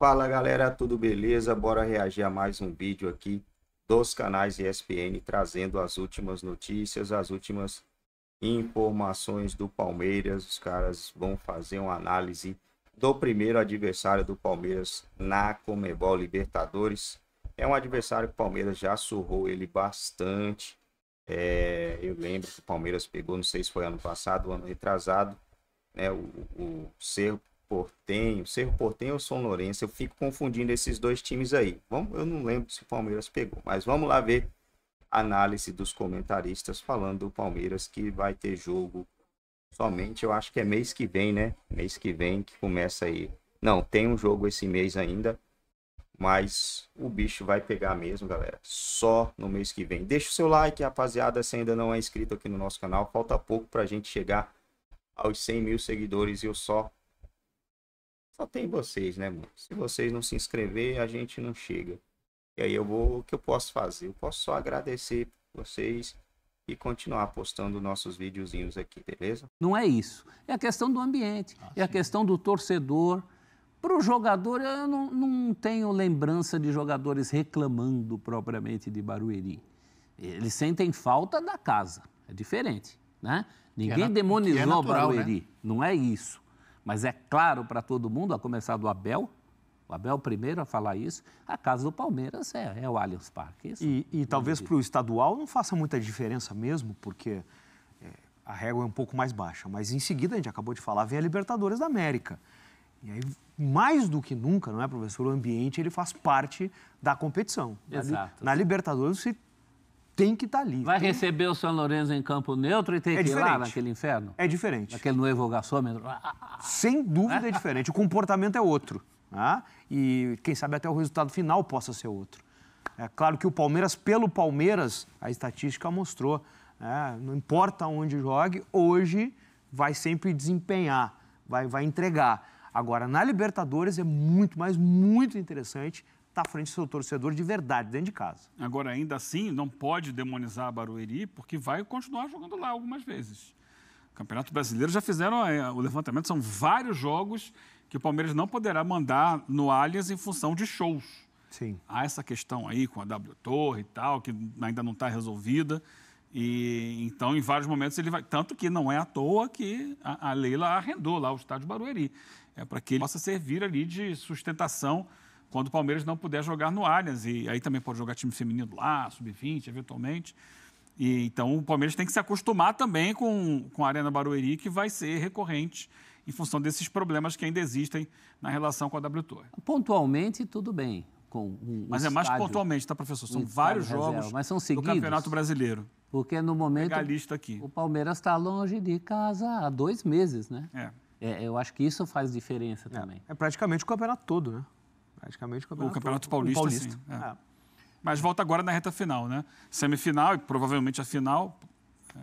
Fala galera, tudo beleza? Bora reagir a mais um vídeo aqui dos canais ESPN trazendo as últimas notícias, as últimas informações do Palmeiras. Os caras vão fazer uma análise do primeiro adversário do Palmeiras na Comebol Libertadores. É um adversário que o Palmeiras já surrou ele bastante. É, eu lembro que o Palmeiras pegou, não sei se foi ano passado, ano retrasado, né? O, o, o Cerro Portenho, Cerro Portenho ou São Lourenço, eu fico confundindo esses dois times aí. Vamos, eu não lembro se o Palmeiras pegou, mas vamos lá ver a análise dos comentaristas falando do Palmeiras que vai ter jogo somente, eu acho que é mês que vem, né? Mês que vem que começa aí. Não, tem um jogo esse mês ainda, mas o bicho vai pegar mesmo, galera. Só no mês que vem. Deixa o seu like, rapaziada, se ainda não é inscrito aqui no nosso canal. Falta pouco pra gente chegar aos 100 mil seguidores e eu só só tem vocês, né, mano? Se vocês não se inscrever, a gente não chega. E aí eu vou, o que eu posso fazer? Eu posso só agradecer vocês e continuar postando nossos videozinhos aqui, beleza? Não é isso. É a questão do ambiente, ah, é sim. a questão do torcedor. Para o jogador, eu não, não, tenho lembrança de jogadores reclamando propriamente de Barueri. Eles sentem falta da casa, é diferente, né? É Ninguém é na, demonizou é natural, né? Barueri, né? não é isso. Mas é claro para todo mundo, a começar do Abel, o Abel primeiro a falar isso. A casa do Palmeiras é, é o Allianz Parque. Isso e, e talvez para o estadual não faça muita diferença mesmo, porque é, a régua é um pouco mais baixa. Mas em seguida, a gente acabou de falar, vem a Libertadores da América. E aí, mais do que nunca, não é, professor? O ambiente ele faz parte da competição. Exato. Na, na Libertadores, você tem que estar tá ali. Vai tem... receber o São Lourenço em campo neutro e tem é que diferente. ir lá naquele inferno? É diferente. Naquele novo gasômetro? Ah, ah, ah. Sem dúvida é diferente. O comportamento é outro. Né? E quem sabe até o resultado final possa ser outro. É claro que o Palmeiras, pelo Palmeiras, a estatística mostrou. Né? Não importa onde jogue, hoje vai sempre desempenhar, vai, vai entregar. Agora, na Libertadores é muito, mas muito interessante está à frente do seu torcedor de verdade dentro de casa. Agora, ainda assim, não pode demonizar a Barueri, porque vai continuar jogando lá algumas vezes. O Campeonato Brasileiro já fizeram é, o levantamento, são vários jogos que o Palmeiras não poderá mandar no Allianz em função de shows. Sim. Há essa questão aí com a W Torre e tal, que ainda não está resolvida. E então, em vários momentos, ele vai. Tanto que não é à toa que a, a Leila arrendou lá o estádio Barueri. É para que ele possa servir ali de sustentação quando o Palmeiras não puder jogar no Allianz. E aí também pode jogar time feminino lá, sub-20, eventualmente. E, então o Palmeiras tem que se acostumar também com, com a Arena Barueri, que vai ser recorrente em função desses problemas que ainda existem na relação com a WTO. Pontualmente, tudo bem. Com um, mas estádio, é mais pontualmente, tá, professor? São um vários jogos mas são seguidos, do Campeonato Brasileiro. Porque no momento. lista aqui. O Palmeiras está longe de casa há dois meses, né? É. é. eu acho que isso faz diferença é. também. É praticamente o campeonato todo, né? praticamente o campeonato, o campeonato paulista. O paulista. Sim, é. É. Mas volta agora na reta final, né? Semifinal e provavelmente a final é,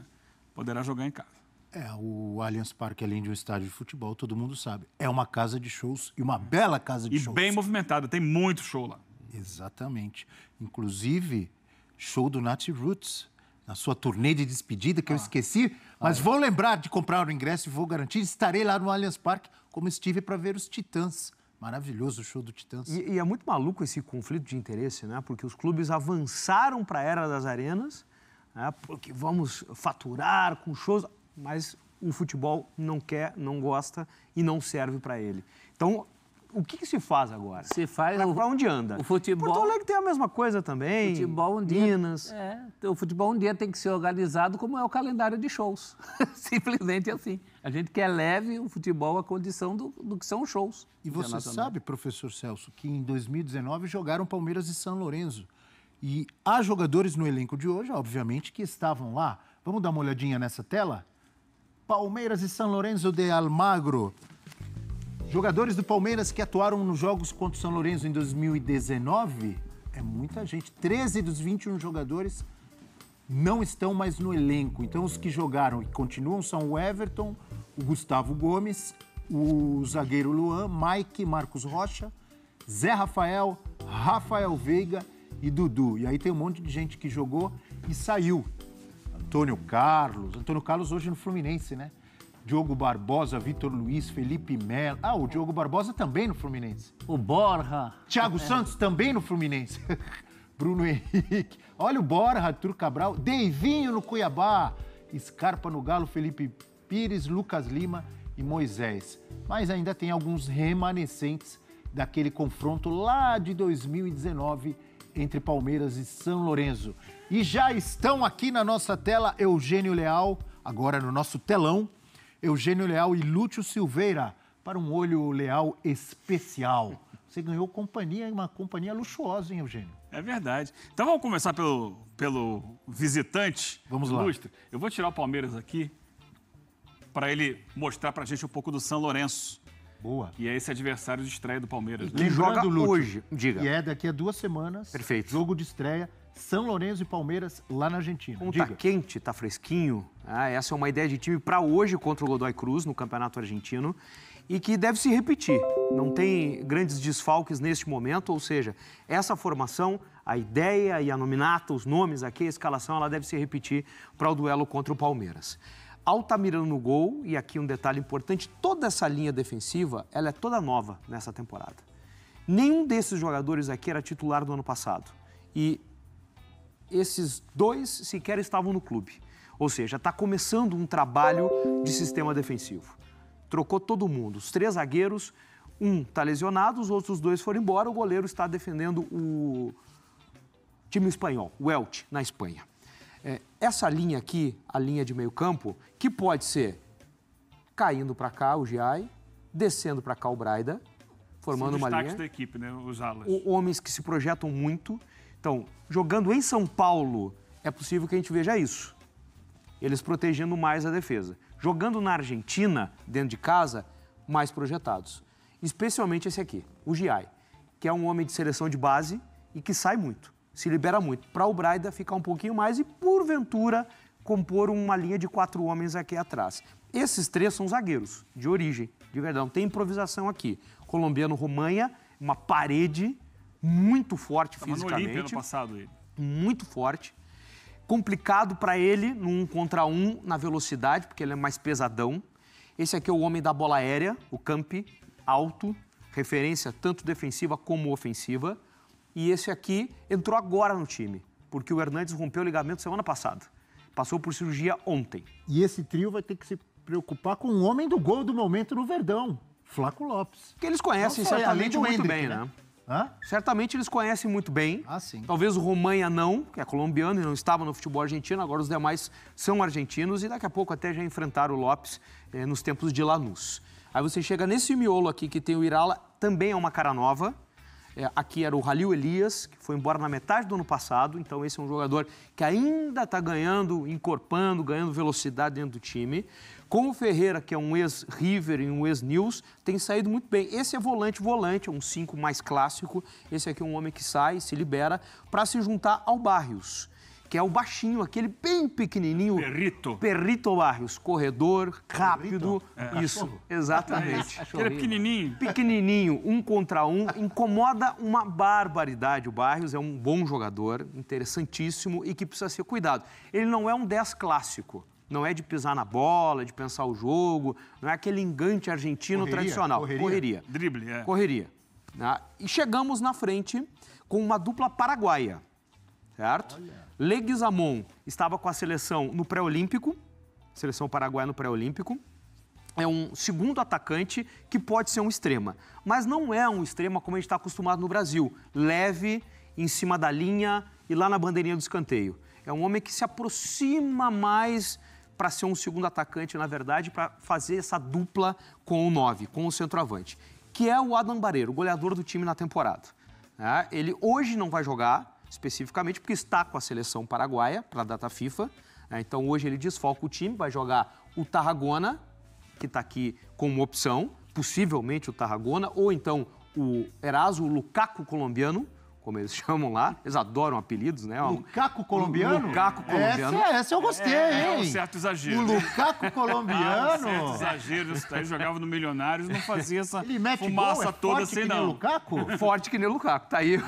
poderá jogar em casa. É, o Allianz Parque, além de um estádio de futebol, todo mundo sabe. É uma casa de shows e uma bela casa de e shows. E bem movimentada, tem muito show lá. Exatamente. Inclusive, show do Nat Roots, na sua turnê de despedida, que ah. eu esqueci, mas ah, é. vou lembrar de comprar o ingresso e vou garantir, estarei lá no Allianz Parque, como estive para ver os Titãs. Maravilhoso o show do Titãs. E, e é muito maluco esse conflito de interesse, né? Porque os clubes avançaram para a era das arenas, né? porque vamos faturar com shows, mas o futebol não quer, não gosta e não serve para ele. Então, o que, que, se faz agora? Se faz. Pra, onde anda? O futebol. Porto Alegre tem a mesma coisa também. Futebol um dia, Minas. É, então, o futebol um dia tem que ser organizado como é o calendário de shows. Simplesmente assim. A gente quer leve o futebol à condição do, do que são shows. E você sabe, professor Celso, que em 2019 jogaram Palmeiras e São Lourenço. E há jogadores no elenco de hoje, obviamente, que estavam lá. Vamos dar uma olhadinha nessa tela? Palmeiras e São Lourenço de Almagro. Jogadores do Palmeiras que atuaram nos jogos contra o São Lourenço em 2019, é muita gente. 13 dos 21 jogadores não estão mais no elenco. Então, os que jogaram e continuam são o Everton, o Gustavo Gomes, o zagueiro Luan, Mike, Marcos Rocha, Zé Rafael, Rafael Veiga e Dudu. E aí tem um monte de gente que jogou e saiu. Antônio Carlos. Antônio Carlos hoje no Fluminense, né? Diogo Barbosa, Vitor Luiz, Felipe Melo. Ah, o Diogo Barbosa também no Fluminense. O Borja. Thiago é. Santos também no Fluminense. Bruno Henrique. Olha o Borja, Arthur Cabral. Deivinho no Cuiabá. Scarpa no Galo, Felipe Pires, Lucas Lima e Moisés. Mas ainda tem alguns remanescentes daquele confronto lá de 2019 entre Palmeiras e São Lourenço. E já estão aqui na nossa tela Eugênio Leal, agora no nosso telão, Eugênio Leal e Lúcio Silveira para um olho leal especial. Você ganhou companhia, uma companhia luxuosa, hein, Eugênio? É verdade. Então vamos começar pelo, pelo visitante. Vamos ilustre. lá. Eu vou tirar o Palmeiras aqui para ele mostrar para a gente um pouco do São Lourenço. Boa. E é esse adversário de estreia do Palmeiras. Né? joga Lúcio, hoje, diga. E é daqui a duas semanas. Perfeito. Jogo de estreia são Lourenço e Palmeiras lá na Argentina. Como tá quente, tá fresquinho. Ah, essa é uma ideia de time para hoje contra o Godoy Cruz no Campeonato Argentino e que deve se repetir. Não tem grandes desfalques neste momento, ou seja, essa formação, a ideia e a nominata, os nomes aqui, a escalação, ela deve se repetir para o duelo contra o Palmeiras. Altamirano no gol, e aqui um detalhe importante, toda essa linha defensiva, ela é toda nova nessa temporada. Nenhum desses jogadores aqui era titular do ano passado. E esses dois sequer estavam no clube. Ou seja, está começando um trabalho de sistema defensivo. Trocou todo mundo. Os três zagueiros, um está lesionado, os outros dois foram embora. O goleiro está defendendo o time espanhol, o Elche, na Espanha. É, essa linha aqui, a linha de meio campo, que pode ser caindo para cá o Giai, descendo para cá o Braida, formando uma linha. da equipe, né? Os alas. Homens que se projetam muito então, jogando em São Paulo, é possível que a gente veja isso. Eles protegendo mais a defesa. Jogando na Argentina, dentro de casa, mais projetados. Especialmente esse aqui, o Giai, que é um homem de seleção de base e que sai muito, se libera muito. Para o Braida ficar um pouquinho mais e, porventura, compor uma linha de quatro homens aqui atrás. Esses três são zagueiros, de origem, de verdade. Não tem improvisação aqui. Colombiano Romanha, uma parede muito forte Tava fisicamente. No ano passado ele. Muito forte. Complicado para ele no um contra um na velocidade, porque ele é mais pesadão. Esse aqui é o homem da bola aérea, o Campi, alto, referência tanto defensiva como ofensiva. E esse aqui entrou agora no time, porque o Hernandes rompeu o ligamento semana passada. Passou por cirurgia ontem. E esse trio vai ter que se preocupar com o homem do gol do momento no Verdão, Flaco Lopes. Que eles conhecem certamente muito Hendrick, bem, né? né? Hã? Certamente eles conhecem muito bem. Ah, sim. Talvez o Romanha não, que é colombiano e não estava no futebol argentino, agora os demais são argentinos e daqui a pouco até já enfrentaram o Lopes eh, nos tempos de Lanús. Aí você chega nesse miolo aqui que tem o Irala, também é uma cara nova. É, aqui era o Halil Elias, que foi embora na metade do ano passado, então esse é um jogador que ainda está ganhando, encorpando, ganhando velocidade dentro do time. Com o Ferreira, que é um ex-River e um ex-News, tem saído muito bem. Esse é volante-volante, é um 5 mais clássico. Esse aqui é um homem que sai, se libera, para se juntar ao Barrios que é o baixinho, aquele bem pequenininho. Perrito. Perrito Barrios, corredor, rápido. É. Isso, exatamente. Aquele é pequenininho. Pequenininho, um contra um, incomoda uma barbaridade. O Barrios é um bom jogador, interessantíssimo e que precisa ser cuidado. Ele não é um 10 clássico. Não é de pisar na bola, de pensar o jogo, não é aquele engante argentino correria, tradicional. Correria. correria. Drible, é. Correria. Ah, e chegamos na frente com uma dupla paraguaia certo? Olha. Leguizamon estava com a seleção no pré-olímpico, seleção paraguaia no pré-olímpico. É um segundo atacante que pode ser um extrema, mas não é um extrema como a gente está acostumado no Brasil, leve, em cima da linha e lá na bandeirinha do escanteio. É um homem que se aproxima mais para ser um segundo atacante, na verdade, para fazer essa dupla com o 9, com o centroavante, que é o Adam Barreiro, goleador do time na temporada. É, ele hoje não vai jogar, especificamente, porque está com a seleção paraguaia para a data FIFA. Né? Então hoje ele desfoca o time, vai jogar o Tarragona, que está aqui como opção, possivelmente o Tarragona, ou então o Eraso, o Lukaku colombiano, como eles chamam lá. Eles adoram apelidos, né? O Lucaco colombiano? Lucaco é, colombiano. Essa, essa eu gostei, é, hein? É um certo exagero. O Lucaco colombiano. Ah, um certo exagero. Isso daí jogava no Milionários, não fazia essa Ele mete fumaça gol, é toda assim, que nem Lukaku? Forte que nem Lucaco. Tá aí.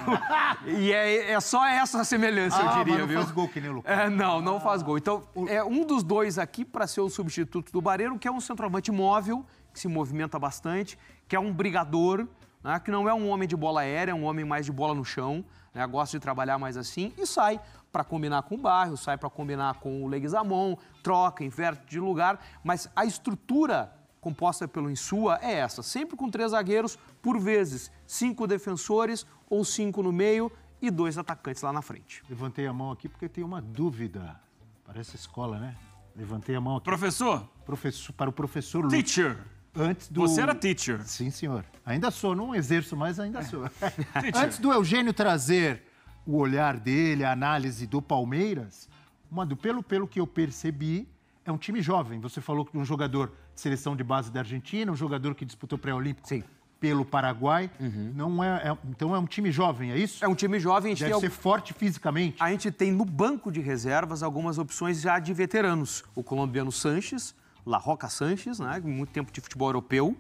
e é, é só essa semelhança, ah, eu diria, mas não viu? Não faz gol que nem Lucaco. É, não, não ah. faz gol. Então, é um dos dois aqui para ser o substituto do Barreiro, que é um centroavante móvel, que se movimenta bastante, que é um brigador, né, que não é um homem de bola aérea, é um homem mais de bola no chão, né, gosta de trabalhar mais assim, e sai para combinar com o bairro, sai para combinar com o Leguizamon, troca, inverte de lugar, mas a estrutura composta pelo Insua é essa, sempre com três zagueiros, por vezes cinco defensores ou cinco no meio e dois atacantes lá na frente. Levantei a mão aqui porque tem uma dúvida. Parece escola, né? Levantei a mão aqui. Professor? Professor para o professor Lúcio. Teacher. Antes do... Você era teacher. Sim, senhor. Ainda sou, não exerço, mas ainda sou. Antes do Eugênio trazer o olhar dele, a análise do Palmeiras, mano, pelo, pelo que eu percebi, é um time jovem. Você falou que um jogador de seleção de base da Argentina, um jogador que disputou pré-olímpico. Sim pelo Paraguai. Uhum. Não é, é, então é um time jovem, é isso? É um time jovem. A gente Deve tem ser algum... forte fisicamente. A gente tem no banco de reservas algumas opções já de veteranos. O colombiano Sanches, Roca Sanches, né? Muito tempo de futebol europeu,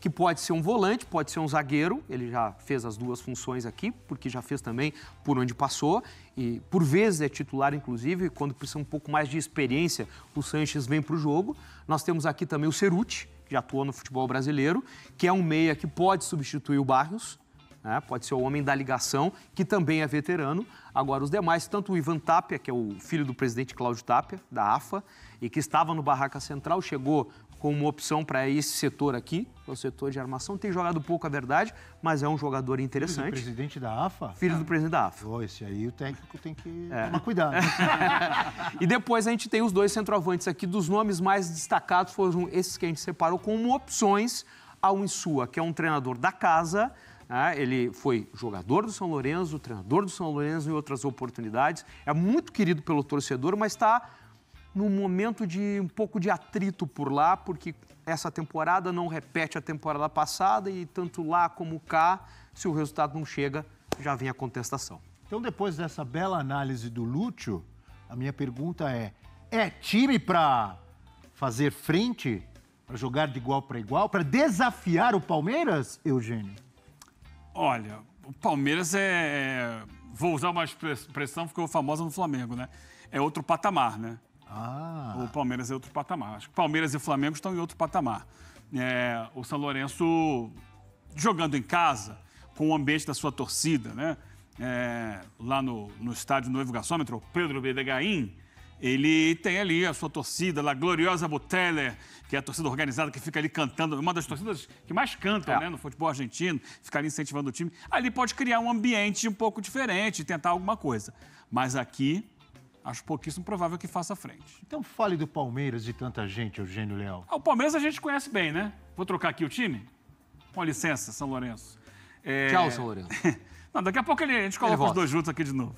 que pode ser um volante, pode ser um zagueiro. Ele já fez as duas funções aqui, porque já fez também por onde passou. E por vezes é titular, inclusive, quando precisa um pouco mais de experiência, o Sanches vem para o jogo. Nós temos aqui também o Ceruti, que já atuou no futebol brasileiro, que é um meia que pode substituir o Barrios, né? pode ser o homem da ligação, que também é veterano. Agora, os demais, tanto o Ivan Tapia, que é o filho do presidente Cláudio Tapia, da AFA, e que estava no Barraca Central, chegou com uma opção para esse setor aqui, é o setor de armação. Tem jogado pouco, a é verdade, mas é um jogador interessante. Filho do presidente da AFA? Filho ah, do presidente da AFA. Oh, esse aí o técnico tem que é. tomar cuidado. e depois a gente tem os dois centroavantes aqui. Dos nomes mais destacados foram esses que a gente separou como opções ao Insua, que é um treinador da casa ah, ele foi jogador do São Lourenço, treinador do São Lourenço em outras oportunidades. É muito querido pelo torcedor, mas está num momento de um pouco de atrito por lá, porque essa temporada não repete a temporada passada e tanto lá como cá, se o resultado não chega, já vem a contestação. Então, depois dessa bela análise do Lúcio, a minha pergunta é: é time para fazer frente, para jogar de igual para igual, para desafiar o Palmeiras, Eugênio? Olha, o Palmeiras é. é vou usar uma expressão que ficou é famosa no Flamengo, né? É outro patamar, né? Ah. O Palmeiras é outro patamar. Acho que Palmeiras e Flamengo estão em outro patamar. É, o São Lourenço jogando em casa, com o ambiente da sua torcida, né? É, lá no, no estádio Noivo Gasômetro, Pedro Bedegaim, ele tem ali a sua torcida, a gloriosa Buteller, que é a torcida organizada que fica ali cantando, uma das torcidas que mais cantam é. né, no futebol argentino, fica ali incentivando o time. Ali pode criar um ambiente um pouco diferente, tentar alguma coisa. Mas aqui, acho pouquíssimo provável que faça frente. Então fale do Palmeiras de tanta gente, Eugênio Leal. Ah, o Palmeiras a gente conhece bem, né? Vou trocar aqui o time? Com licença, São Lourenço. É... Tchau, São Lourenço. Não, daqui a pouco ele, a gente coloca ele os dois juntos aqui de novo.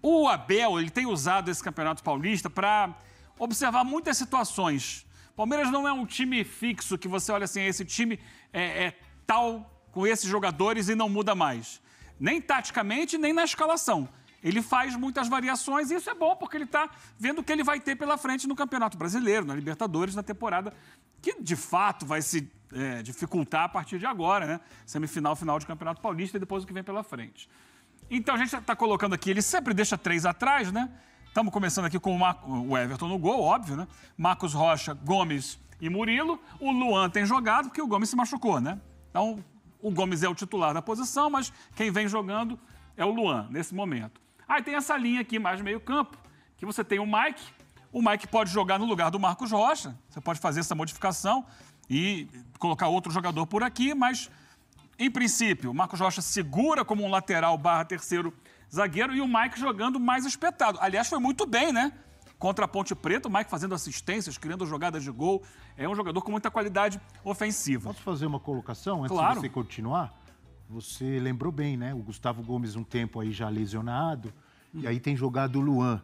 O Abel, ele tem usado esse Campeonato Paulista para observar muitas situações. Palmeiras não é um time fixo que você olha assim, esse time é, é tal com esses jogadores e não muda mais. Nem taticamente, nem na escalação. Ele faz muitas variações e isso é bom porque ele está vendo o que ele vai ter pela frente no Campeonato Brasileiro, na Libertadores, na temporada que de fato vai se é, dificultar a partir de agora, né? Semifinal, final de Campeonato Paulista e depois o que vem pela frente. Então a gente está colocando aqui, ele sempre deixa três atrás, né? Estamos começando aqui com o, Mar... o, Everton no gol, óbvio, né? Marcos Rocha, Gomes e Murilo. O Luan tem jogado porque o Gomes se machucou, né? Então o Gomes é o titular da posição, mas quem vem jogando é o Luan nesse momento. Aí tem essa linha aqui mais meio-campo, que você tem o Mike. O Mike pode jogar no lugar do Marcos Rocha. Você pode fazer essa modificação e colocar outro jogador por aqui, mas em princípio, Marcos Rocha segura como um lateral barra terceiro zagueiro e o Mike jogando mais espetado. Aliás, foi muito bem, né? Contra a Ponte Preta, o Mike fazendo assistências, criando jogadas de gol. É um jogador com muita qualidade ofensiva. Posso fazer uma colocação antes claro. de você continuar? Você lembrou bem, né? O Gustavo Gomes, um tempo aí já lesionado, hum. e aí tem jogado o Luan.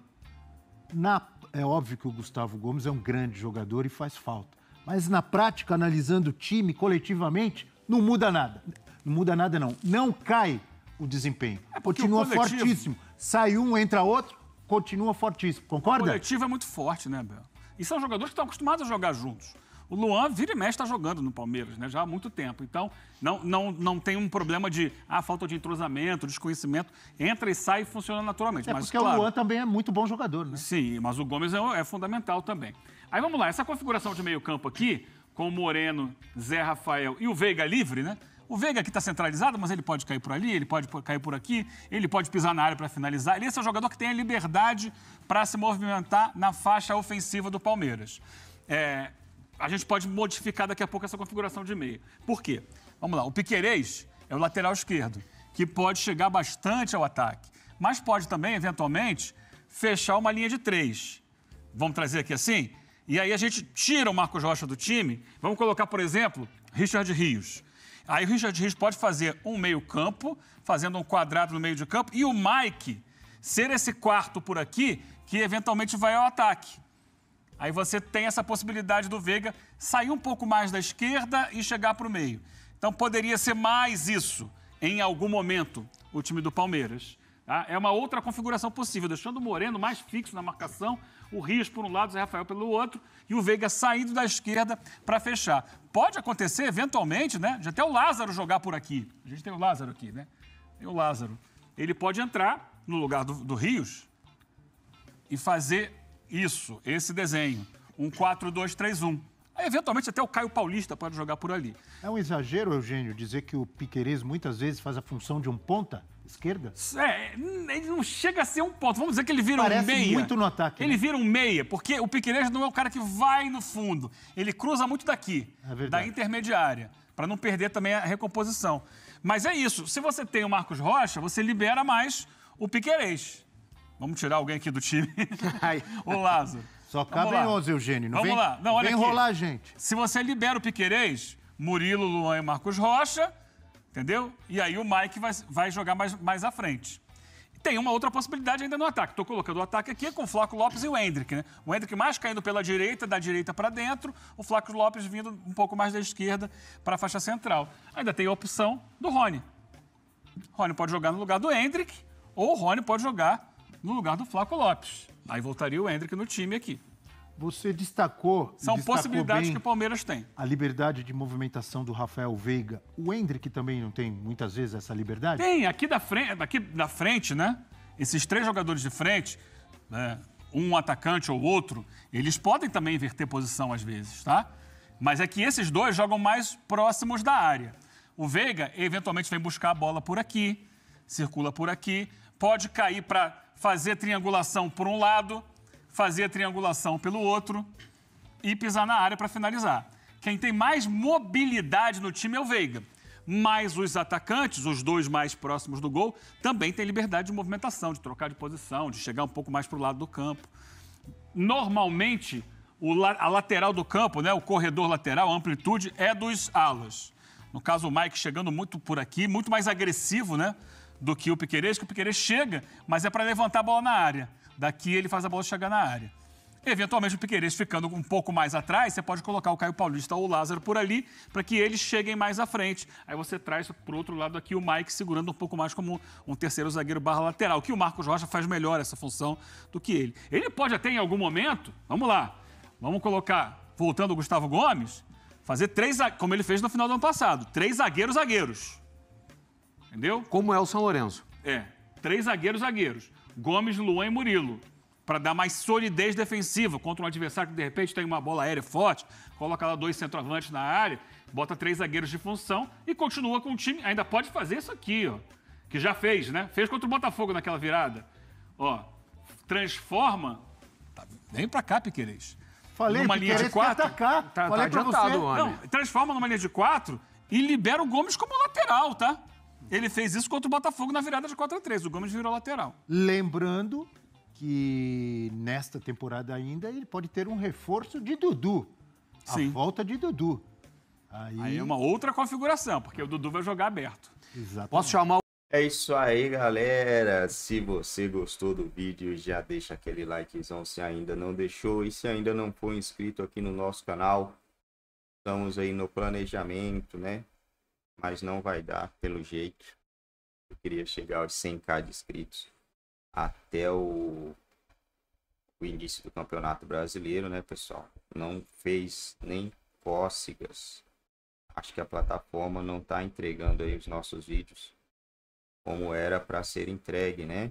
Na... É óbvio que o Gustavo Gomes é um grande jogador e faz falta. Mas na prática, analisando o time coletivamente, não muda nada. Não muda nada, não. Não cai o desempenho. É continua fortíssimo. Sai um, entra outro, continua fortíssimo. Concorda? O coletivo é muito forte, né, Bel? E são jogadores que estão acostumados a jogar juntos. O Luan vira e mexe está jogando no Palmeiras, né? Já há muito tempo. Então, não, não, não tem um problema de ah, falta de entrosamento, desconhecimento. Entra e sai e funciona naturalmente. É mas, porque claro, o Luan também é muito bom jogador, né? Sim, mas o Gomes é, é fundamental também. Aí vamos lá, essa configuração de meio campo aqui, com o Moreno, Zé Rafael e o Veiga livre, né? O Veiga aqui está centralizado, mas ele pode cair por ali, ele pode cair por aqui, ele pode pisar na área para finalizar. Ele, é esse é o jogador que tem a liberdade para se movimentar na faixa ofensiva do Palmeiras. É, a gente pode modificar daqui a pouco essa configuração de meio. Por quê? Vamos lá, o Piquerez é o lateral esquerdo, que pode chegar bastante ao ataque, mas pode também, eventualmente, fechar uma linha de três. Vamos trazer aqui assim? E aí a gente tira o Marcos Rocha do time, vamos colocar, por exemplo, Richard Rios Aí o Richard Rios pode fazer um meio-campo, fazendo um quadrado no meio de campo, e o Mike ser esse quarto por aqui que eventualmente vai ao ataque. Aí você tem essa possibilidade do Veiga sair um pouco mais da esquerda e chegar para o meio. Então poderia ser mais isso em algum momento o time do Palmeiras. Tá? É uma outra configuração possível, deixando o Moreno mais fixo na marcação, o Rios por um lado, o Zé Rafael pelo outro, e o Veiga saindo da esquerda para fechar. Pode acontecer, eventualmente, né? Já até o Lázaro jogar por aqui. A gente tem o Lázaro aqui, né? Tem o Lázaro. Ele pode entrar no lugar do, do Rios e fazer isso, esse desenho. Um 4-2-3-1. eventualmente, até o Caio Paulista pode jogar por ali. É um exagero, Eugênio, dizer que o Piqueires muitas vezes faz a função de um ponta? Esquerda? É, ele não chega a ser um ponto. Vamos dizer que ele vira Parece um meia. Parece muito no ataque. Ele né? vira um meia, porque o Piqueires não é o cara que vai no fundo. Ele cruza muito daqui, é da intermediária, para não perder também a recomposição. Mas é isso. Se você tem o Marcos Rocha, você libera mais o Piqueires. Vamos tirar alguém aqui do time. o Lázaro. Só cabem 11, Eugênio. Não Vamos vem, lá. Não, olha vem aqui. enrolar a gente. Se você libera o Piqueires, Murilo, Luan e Marcos Rocha Entendeu? E aí o Mike vai, vai jogar mais, mais à frente. Tem uma outra possibilidade ainda no ataque. Estou colocando o ataque aqui com o Flávio Lopes e o Hendrick, né? O Hendrick mais caindo pela direita, da direita para dentro, o Flávio Lopes vindo um pouco mais da esquerda para a faixa central. Ainda tem a opção do Rony. Rony pode jogar no lugar do Hendrick ou o Rony pode jogar no lugar do Flávio Lopes. Aí voltaria o Hendrick no time aqui. Você destacou. São possibilidades que o Palmeiras tem. A liberdade de movimentação do Rafael Veiga. O Hendrick também não tem muitas vezes essa liberdade? Tem, aqui da frente, aqui da frente né? Esses três jogadores de frente, né, um atacante ou outro, eles podem também inverter posição às vezes, tá? Mas é que esses dois jogam mais próximos da área. O Veiga eventualmente vem buscar a bola por aqui, circula por aqui, pode cair para fazer triangulação por um lado, fazer a triangulação pelo outro e pisar na área para finalizar. Quem tem mais mobilidade no time é o Veiga. Mas os atacantes, os dois mais próximos do gol, também têm liberdade de movimentação, de trocar de posição, de chegar um pouco mais para o lado do campo. Normalmente, a lateral do campo, né, o corredor lateral, a amplitude é dos alas. No caso, o Mike chegando muito por aqui, muito mais agressivo né, do que o Piqueires, que o Piqueires chega, mas é para levantar a bola na área. Daqui ele faz a bola chegar na área. Eventualmente, o Piqueires ficando um pouco mais atrás, você pode colocar o Caio Paulista ou o Lázaro por ali, para que eles cheguem mais à frente. Aí você traz para o outro lado aqui o Mike segurando um pouco mais como um terceiro zagueiro barra lateral, que o Marcos Rocha faz melhor essa função do que ele. Ele pode até em algum momento, vamos lá, vamos colocar, voltando o Gustavo Gomes, fazer três, como ele fez no final do ano passado, três zagueiros zagueiros. Entendeu? Como é o São Lourenço. É, três zagueiros zagueiros. Gomes, Luan e Murilo, para dar mais solidez defensiva contra um adversário que de repente tem uma bola aérea forte, coloca lá dois centroavantes na área, bota três zagueiros de função e continua com o time. Ainda pode fazer isso aqui, ó, que já fez, né? Fez contra o Botafogo naquela virada. Ó, transforma. Tá, vem para cá, Piquerez. Falei, numa linha de quatro. Tá, tá Falei adiantado, você. Não, transforma numa linha de quatro e libera o Gomes como lateral, tá? Ele fez isso contra o Botafogo na virada de 4 a 3 O Gomes virou lateral. Lembrando que nesta temporada ainda ele pode ter um reforço de Dudu. Sim. A volta de Dudu. Aí... aí é uma outra configuração, porque o Dudu vai jogar aberto. Exatamente. Posso chamar o... É isso aí, galera. Se você gostou do vídeo, já deixa aquele likezão se ainda não deixou. E se ainda não for inscrito aqui no nosso canal, estamos aí no planejamento, né? mas não vai dar pelo jeito. Eu queria chegar aos 100k de inscritos até o, o início do Campeonato Brasileiro, né, pessoal? Não fez nem cócegas. Acho que a plataforma não está entregando aí os nossos vídeos como era para ser entregue, né?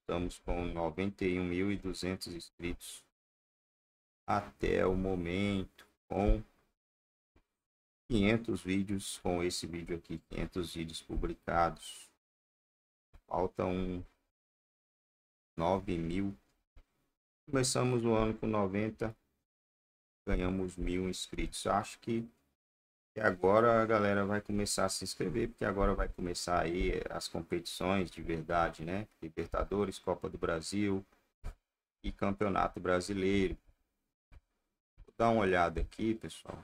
Estamos com 91.200 inscritos até o momento, com 500 vídeos com esse vídeo aqui, 500 vídeos publicados. Faltam 9 mil. Começamos o ano com 90, ganhamos mil inscritos. Acho que, que agora a galera vai começar a se inscrever, porque agora vai começar aí as competições de verdade, né? Libertadores, Copa do Brasil e Campeonato Brasileiro. Vou dar uma olhada aqui, pessoal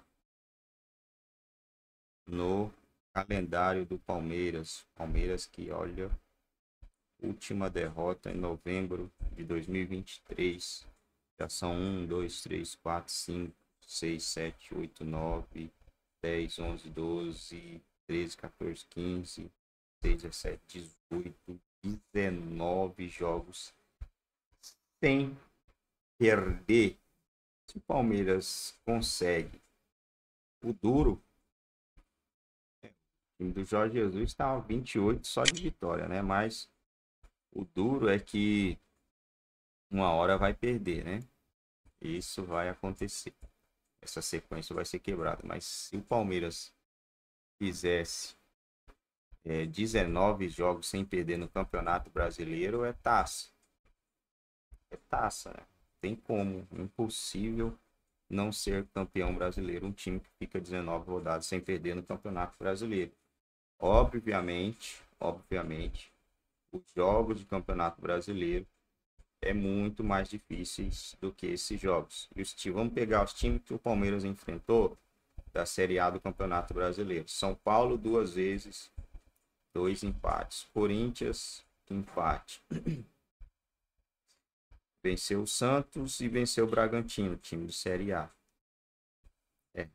no calendário do Palmeiras. Palmeiras que olha última derrota em novembro de 2023. Já são 1, 2, 3, 4, 5, 6, 7, 8, 9, 10, 11, 12, 13, 14, 15, 16, 17, 18, 19 jogos sem perder. Se o Palmeiras consegue o duro, time do Jorge Jesus está 28 só de vitória, né? Mas o duro é que uma hora vai perder, né? Isso vai acontecer. Essa sequência vai ser quebrada. Mas se o Palmeiras fizesse é, 19 jogos sem perder no Campeonato Brasileiro, é taça. É taça, né? Tem como. Impossível não ser campeão brasileiro. Um time que fica 19 rodadas sem perder no Campeonato Brasileiro. Obviamente, obviamente, os jogos de campeonato brasileiro é muito mais difíceis do que esses jogos. E os vamos pegar os times que o Palmeiras enfrentou da Série A do Campeonato Brasileiro. São Paulo duas vezes, dois empates. Corinthians, empate. venceu o Santos e venceu o Bragantino, time de Série A. É,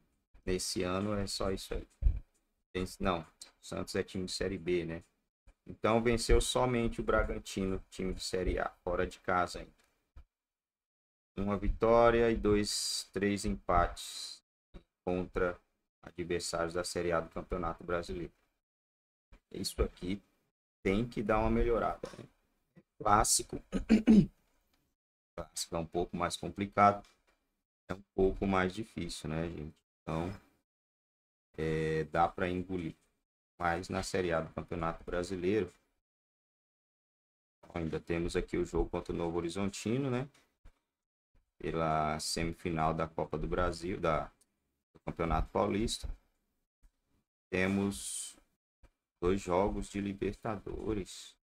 nesse ano é só isso aí. Não, Santos é time de Série B, né? Então venceu somente o Bragantino, time de Série A, fora de casa ainda. Uma vitória e dois, três empates contra adversários da Série A do Campeonato Brasileiro. Isso aqui tem que dar uma melhorada. Né? Clássico. Clássico é um pouco mais complicado. É um pouco mais difícil, né, gente? Então, é, dá para engolir. Mas na Série A do Campeonato Brasileiro, ainda temos aqui o jogo contra o Novo Horizontino, né? Pela semifinal da Copa do Brasil, da, do Campeonato Paulista. Temos dois jogos de Libertadores.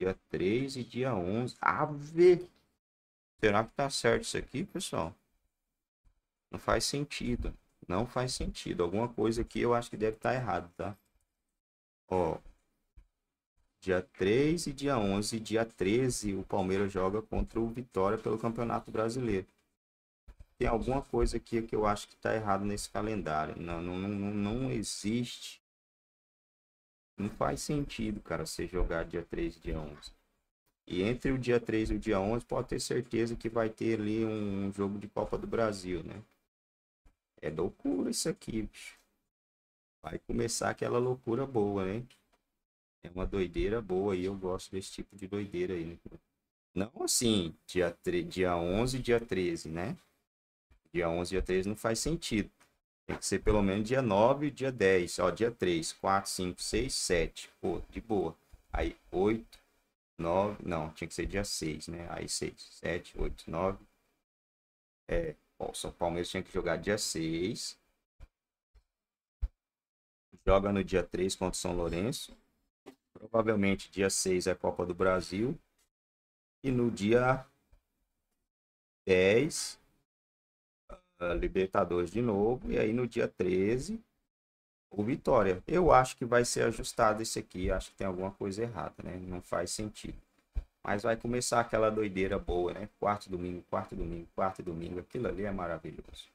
Dia 3 e dia 11. Ave! Será que tá certo isso aqui, pessoal? Não faz sentido. Não faz sentido. Alguma coisa aqui eu acho que deve estar tá errado, tá? Ó. Dia 3 e dia 11. Dia 13 o Palmeiras joga contra o Vitória pelo Campeonato Brasileiro. Tem alguma coisa aqui que eu acho que está errado nesse calendário. Não, não, não, não existe. Não faz sentido, cara, você jogar dia 3 e dia 11. E entre o dia 3 e o dia 11, pode ter certeza que vai ter ali um jogo de Copa do Brasil, né? É loucura isso aqui, bicho. Vai começar aquela loucura boa, né? É uma doideira boa aí. eu gosto desse tipo de doideira aí. Né? Não assim, dia, tre... dia 11 dia 13, né? Dia 11 dia 13 não faz sentido. Tem que ser pelo menos dia 9 e dia 10. Ó, dia 3, 4, 5, 6, 7. Pô, de boa. Aí 8, 9. Não, tinha que ser dia 6, né? Aí 6, 7, 8, 9. É, Ó, o São Palmeiras tinha que jogar dia 6. Joga no dia 3 contra o São Lourenço. Provavelmente dia 6 é a Copa do Brasil. E no dia 10, ah, Libertadores de novo. E aí no dia 13, o Vitória. Eu acho que vai ser ajustado esse aqui. Acho que tem alguma coisa errada, né? Não faz sentido. Mas vai começar aquela doideira boa, né? Quarto domingo, quarto domingo, quarto domingo. Aquilo ali é maravilhoso.